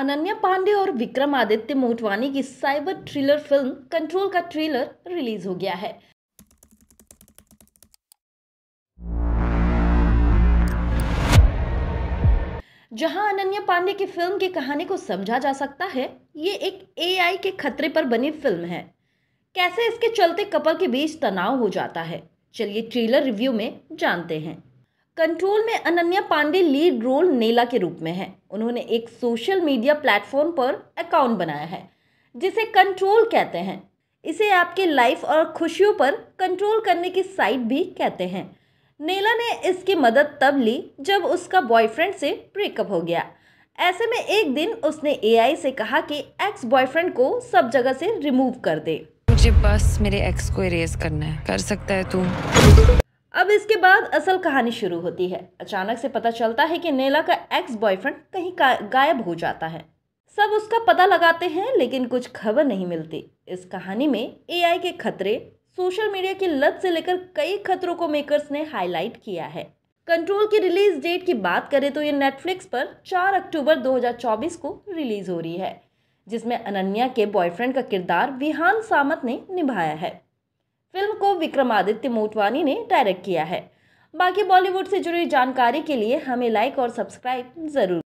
अनन्या पांडे और विक्रमादित्य मोटवानी की cyber thriller film control का ट्रेलर रिलीज हो गया है जहां अनन्या पांडे की फिल्म की कहानी को समझा जा सकता है ये एक एआई के खतरे पर बनी फिल्म है कैसे इसके चलते कपल के बीच तनाव हो जाता है चलिए ट्रेलर रिव्यू में जानते हैं कंट्रोल में अनन्या पांडे लीड रोल नेला के रूप में है उन्होंने एक सोशल मीडिया प्लेटफॉर्म पर अकाउंट बनाया है जिसे कंट्रोल कहते हैं इसे आपके लाइफ और खुशियों पर कंट्रोल करने की साइट भी कहते हैं नेला ने इसकी मदद तब ली जब उसका बॉयफ्रेंड से ब्रेकअप हो गया ऐसे में एक दिन उसने एआई से कहा कि एक्स बॉयफ्रेंड को सब जगह से रिमूव कर दे मुझे बस मेरे एक्स को इरेज करना है कर सकता है तू अब इसके बाद असल कहानी शुरू होती है अचानक से पता चलता है कि नेला का एक्स बॉयफ्रेंड कहीं गायब हो जाता है सब उसका पता लगाते हैं लेकिन कुछ खबर नहीं मिलती इस कहानी में एआई के खतरे सोशल मीडिया की लत से लेकर कई खतरों को मेकर्स ने हाईलाइट किया है कंट्रोल की रिलीज डेट की बात करें तो ये नेटफ्लिक्स पर 4 अक्टूबर 2024 को रिलीज हो रही है जिसमें अनन्या के बॉयफ्रेंड का किरदार विहान सामत ने निभाया है फिल्म को विक्रमादित्य मोटवानी ने डायरेक्ट किया है बाकी बॉलीवुड से जुड़ी जानकारी के लिए हमें लाइक और सब्सक्राइब ज़रूर